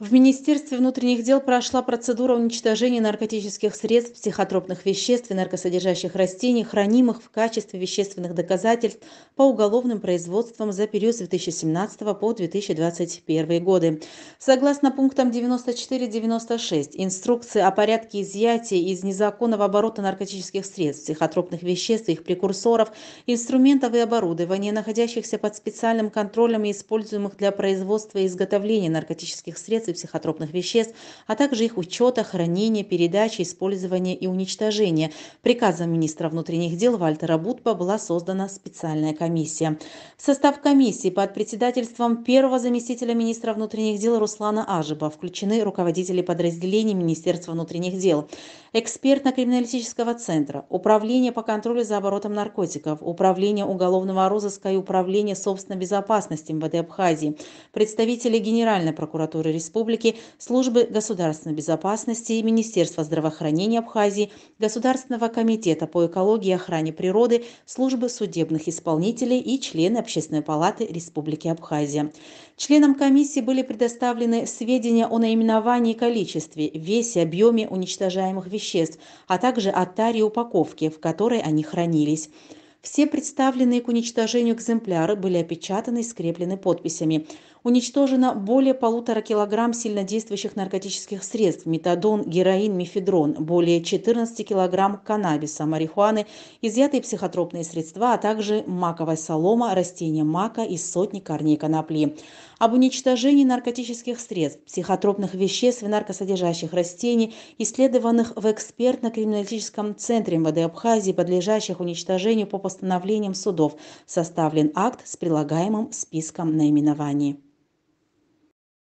В Министерстве внутренних дел прошла процедура уничтожения наркотических средств, психотропных веществ и наркосодержащих растений, хранимых в качестве вещественных доказательств по уголовным производствам за период с 2017 по 2021 годы. Согласно пунктам 94-96 Инструкции о порядке изъятия из незаконного оборота наркотических средств, психотропных веществ, их прекурсоров, инструментов и оборудования, находящихся под специальным контролем и используемых для производства и изготовления наркотических средств, средств и психотропных веществ, а также их учета, хранения, передачи, использования и уничтожения. Приказом министра внутренних дел Вальтера Бутпа была создана специальная комиссия. В состав комиссии под председательством первого заместителя министра внутренних дел Руслана Ажиба включены руководители подразделений Министерства внутренних дел, эксперт на криминалистического центра, управление по контролю за оборотом наркотиков, управление уголовного розыска и управление собственной безопасности МВД Абхазии, представители Генеральной прокуратуры Республики, Республики, Службы государственной безопасности Министерства здравоохранения Абхазии, Государственного комитета по экологии и охране природы, Службы судебных исполнителей и члены Общественной палаты Республики Абхазия. Членам комиссии были предоставлены сведения о наименовании, количестве, весе, объеме уничтожаемых веществ, а также о таре упаковки, в которой они хранились. Все представленные к уничтожению экземпляры были опечатаны и скреплены подписями уничтожено более полутора килограмм сильнодействующих наркотических средств – метадон, героин, мифедрон, более 14 килограмм каннабиса, марихуаны, изъятые психотропные средства, а также маковая солома, растения мака и сотни корней конопли. Об уничтожении наркотических средств, психотропных веществ и наркосодержащих растений, исследованных в экспертно-криминалистическом центре МВД Абхазии, подлежащих уничтожению по постановлениям судов, составлен акт с прилагаемым списком наименований.